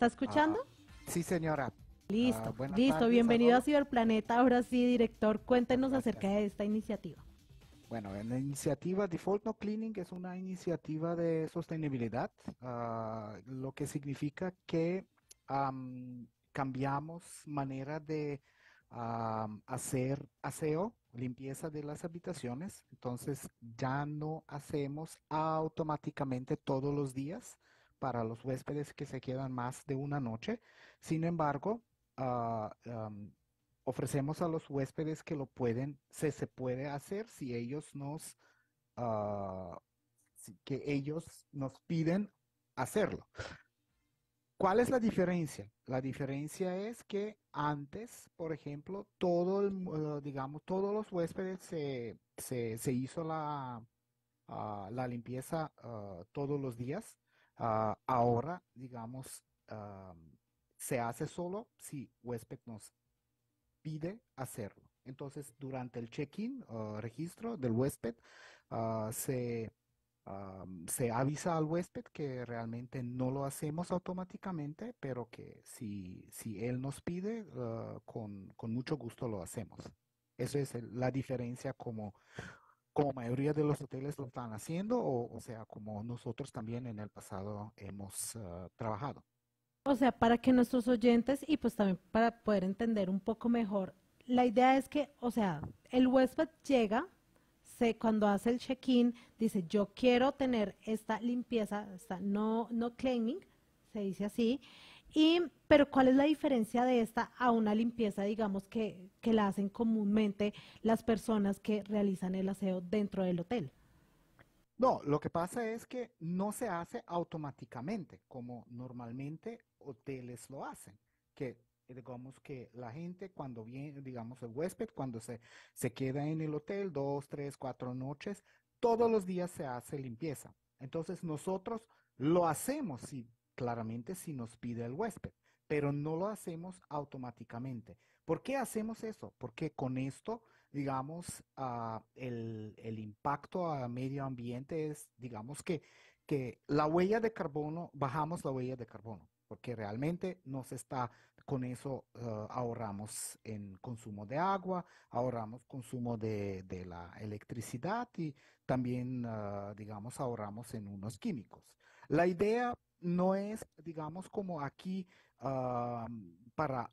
¿Está escuchando? Ah, sí, señora. Listo, ah, listo. Bienvenido a, Ciberplaneta. Ahora sí, director, cuéntenos acerca de esta iniciativa. Bueno, en la iniciativa Default No Cleaning es una iniciativa de sostenibilidad, ah, lo que significa que cambiamos manera de hacer aseo, limpieza de las habitaciones. Entonces ya no hacemos automáticamente todos los días, para los huéspedes que se quedan más de una noche. Sin embargo, ah, ofrecemos a los huéspedes que lo pueden, se, se puede hacer si ellos nos, ah, que ellos nos piden hacerlo. ¿Cuál es la diferencia? La diferencia es que antes, por ejemplo, todo ah, digamos, todos los huéspedes se, hizo la, la limpieza todos los días. Ah, ahora, digamos, ah, se hace solo si huésped nos pide hacerlo. Entonces, durante el check-in, o ah, registro del huésped, se, se, avisa al huésped que realmente no lo hacemos automáticamente, pero que si, si él nos pide, con, con, mucho gusto lo hacemos. Eso es la diferencia como como mayoría de los hoteles lo están haciendo, o, sea, como nosotros también en el pasado hemos ah, trabajado. O sea, para que nuestros oyentes y pues también para poder entender un poco mejor, la idea es que, o sea, el huésped llega, se, cuando hace el check-in, dice, yo quiero tener esta limpieza, esta no, no cleaning, se dice así, y, pero ¿cuál es la diferencia de esta a una limpieza, digamos, que, que la hacen comúnmente las personas que realizan el aseo dentro del hotel? No, lo que pasa es que no se hace automáticamente, como normalmente hoteles lo hacen, que eh, digamos que la gente cuando viene, digamos el huésped, cuando se, se queda en el hotel dos, tres, cuatro noches, todos los días se hace limpieza. Entonces nosotros lo hacemos, si claramente si nos pide el huésped, pero no lo hacemos automáticamente. ¿Por qué hacemos eso? Porque con esto, digamos, ah, el, impacto a medio ambiente es, digamos, que, que la huella de carbono, bajamos la huella de carbono, porque realmente nos está, con eso ah, ahorramos en consumo de agua, ahorramos consumo de, la electricidad y también, ah, digamos, ahorramos en unos químicos. La idea no es, digamos, como aquí ah, para,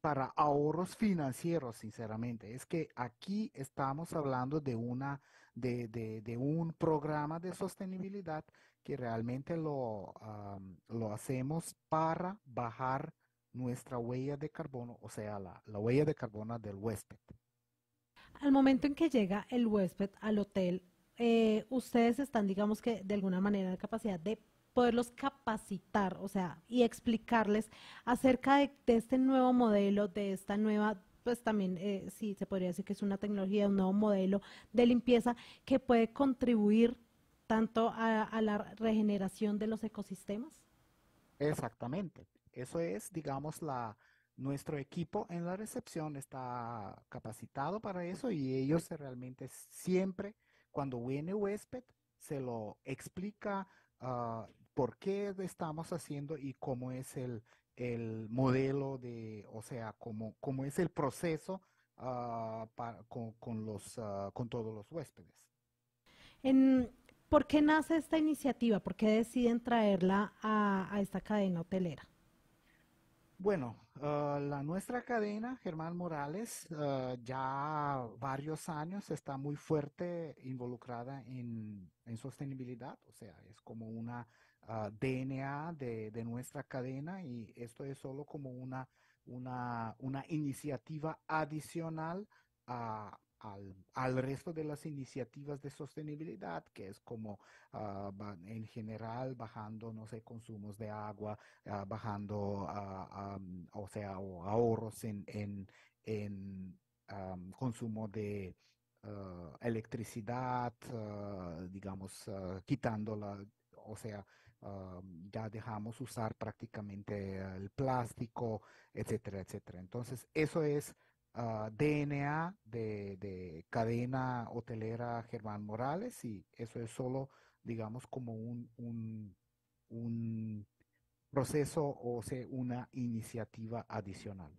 para ahorros financieros, sinceramente. Es que aquí estamos hablando de, una, de, un programa de sostenibilidad que realmente ah, lo, hacemos para bajar nuestra huella de carbono, o sea, la, huella de carbono del huésped. Al momento en que llega el huésped al hotel, eh, ustedes están, digamos que, de alguna manera en capacidad de poderlos capacitar, o sea, y explicarles acerca de, este nuevo modelo, de esta nueva pues también eh, sí se podría decir que es una tecnología, un nuevo modelo de limpieza que puede contribuir tanto a, la regeneración de los ecosistemas. Exactamente. Eso es, digamos, la nuestro equipo en la recepción está capacitado para eso y ellos realmente siempre, cuando viene huésped, se lo explica, uh, por qué estamos haciendo y cómo es el, modelo de, o sea, cómo, cómo es el proceso ah, con, los, ah, con todos los huéspedes. ¿Por qué nace esta iniciativa? ¿Por qué deciden traerla a, esta cadena hotelera? Bueno, ah, la nuestra cadena, Germán Morales, ya varios años está muy fuerte involucrada en, sostenibilidad, o sea, es como una Ah, DNA de, nuestra cadena y esto es solo como una, una, una iniciativa adicional al, resto de las iniciativas de sostenibilidad, que es como ah, en general bajando, no sé, consumos de agua, ah, bajando, o sea, ahorros en, en, consumo de electricidad, digamos, quitando la, o sea, Ah, ya dejamos usar prácticamente el plástico, etcétera, etcétera. Entonces, eso es ah, DNA de, cadena hotelera Germán Morales y eso es solo, digamos, como un, un proceso o sea, una iniciativa adicional.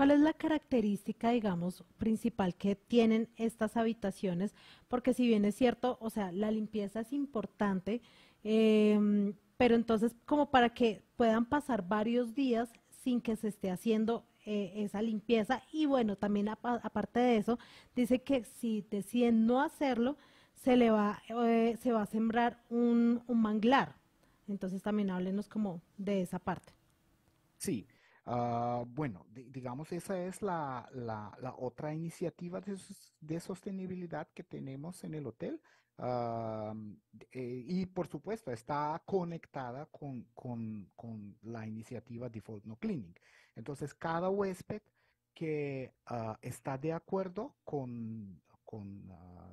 ¿Cuál es la característica, digamos, principal que tienen estas habitaciones? Porque si bien es cierto, o sea, la limpieza es importante, em, pero entonces como para que puedan pasar varios días sin que se esté haciendo eh, esa limpieza. Y bueno, también aparte de eso, dice que si deciden no hacerlo, se le va, eh, se va a sembrar un, un manglar. Entonces también háblenos como de esa parte. Sí, Ah, bueno, digamos, esa es la, otra iniciativa de, sostenibilidad que tenemos en el hotel. Ah, eh, y por supuesto, está conectada con, con, la iniciativa Default No Cleaning. Entonces, cada huésped que ah, está de acuerdo con, con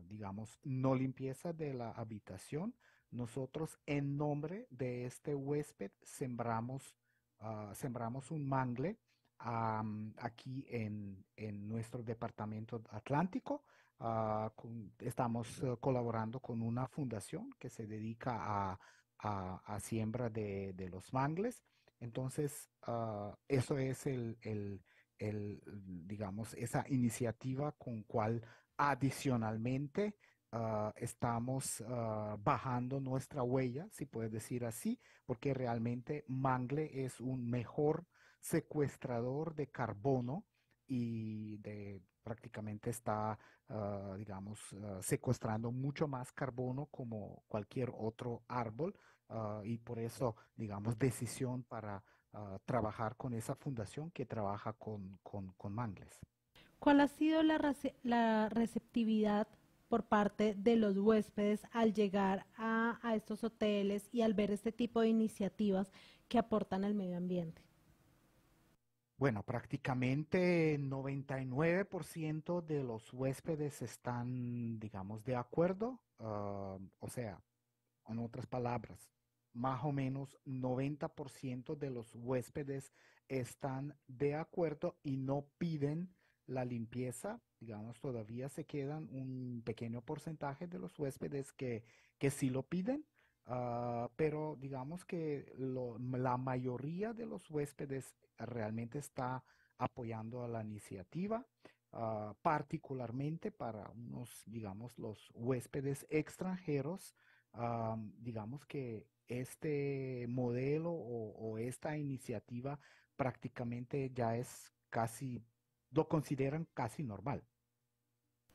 digamos, no limpieza de la habitación, nosotros en nombre de este huésped sembramos Ah, sembramos un mangle ah, aquí en, nuestro departamento atlántico. Ah, estamos eh, colaborando con una fundación que se dedica a, a, siembra de, los mangles. Entonces, eso es el, el, digamos, esa iniciativa con cual adicionalmente Ah, estamos ah, bajando nuestra huella, si puedes decir así, porque realmente Mangle es un mejor secuestrador de carbono y prácticamente está, ah, digamos, secuestrando mucho más carbono como cualquier otro árbol y por eso, digamos, decisión para trabajar con esa fundación que trabaja con, con, mangles. ¿Cuál ha sido la receptividad por parte de los huéspedes al llegar a, estos hoteles y al ver este tipo de iniciativas que aportan al medio ambiente? Bueno, prácticamente 99% de los huéspedes están, digamos, de acuerdo. Ah, o sea, en otras palabras, más o menos 90% de los huéspedes están de acuerdo y no piden la limpieza digamos, todavía se quedan un pequeño porcentaje de los huéspedes que, que sí lo piden, ah, pero digamos que la mayoría de los huéspedes realmente está apoyando a la iniciativa, ah, particularmente para unos, digamos, los huéspedes extranjeros, ah, digamos que este modelo o, o esta iniciativa prácticamente ya es casi lo consideran casi normal.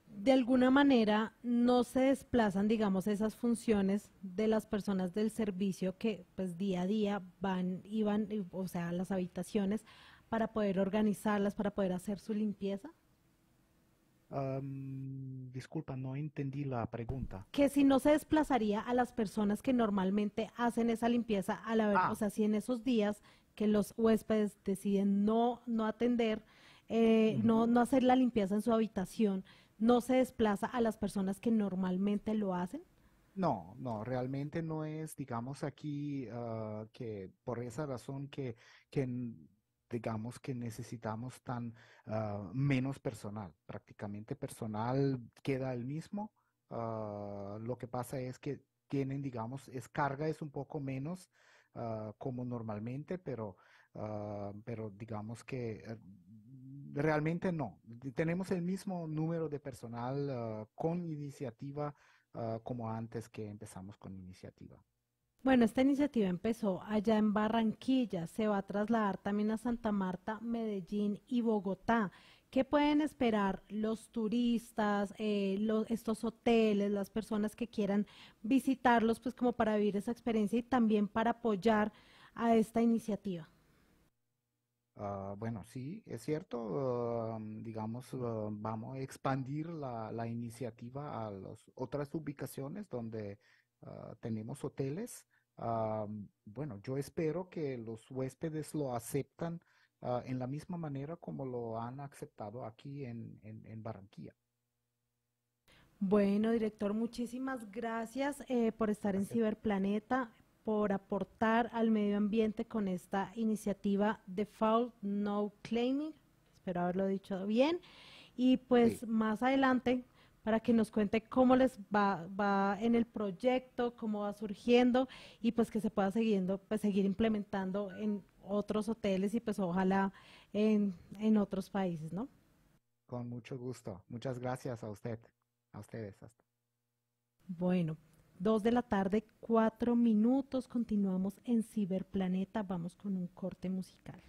De alguna manera no se desplazan, digamos, esas funciones de las personas del servicio que pues día a día van y van, o sea, a las habitaciones para poder organizarlas, para poder hacer su limpieza. disculpa, no entendí la pregunta. Que si no se desplazaría a las personas que normalmente hacen esa limpieza, a la vez, ah. o sea, si en esos días que los huéspedes deciden no atender, eh, no, no hacer la limpieza en su habitación, no se desplaza a las personas que normalmente lo hacen? No, no, realmente no es, digamos, aquí ah, que por esa razón que, digamos que necesitamos tan ah, menos personal. Prácticamente personal queda el mismo. Ah, lo que pasa es que tienen, digamos, es carga es un poco menos como normalmente, pero, pero digamos que eh, realmente no. Tenemos el mismo número de personal ah, con iniciativa ah, como antes que empezamos con iniciativa. Bueno, esta iniciativa empezó allá en Barranquilla, se va a trasladar también a Santa Marta, Medellín y Bogotá. ¿Qué pueden esperar los turistas, eh, estos hoteles, las personas que quieran visitarlos, pues como para vivir esa experiencia y también para apoyar a esta iniciativa? Ah, bueno, sí, es cierto, um, digamos, uh, vamos a expandir la, iniciativa a las otras ubicaciones donde ah, tenemos hoteles. Ah, bueno, yo espero que los huéspedes lo aceptan en la misma manera como lo han aceptado aquí en, Barranquilla. Bueno, director, muchísimas gracias eh, por estar en Ciberplaneta, por aportar al medio ambiente con esta iniciativa Default No Claiming. Espero haberlo dicho bien. Y pues más adelante, para que nos cuente cómo les va, va, en el proyecto, cómo va surgiendo y pues que se pueda pues, seguir implementando en otros hoteles y pues ojalá en, en otros países, ¿no? Con mucho gusto. Muchas gracias a usted, a ustedes. Hasta. Bueno. Dos de la tarde, cuatro minutos. Continuamos en Ciberplaneta. Vamos con un corte musical.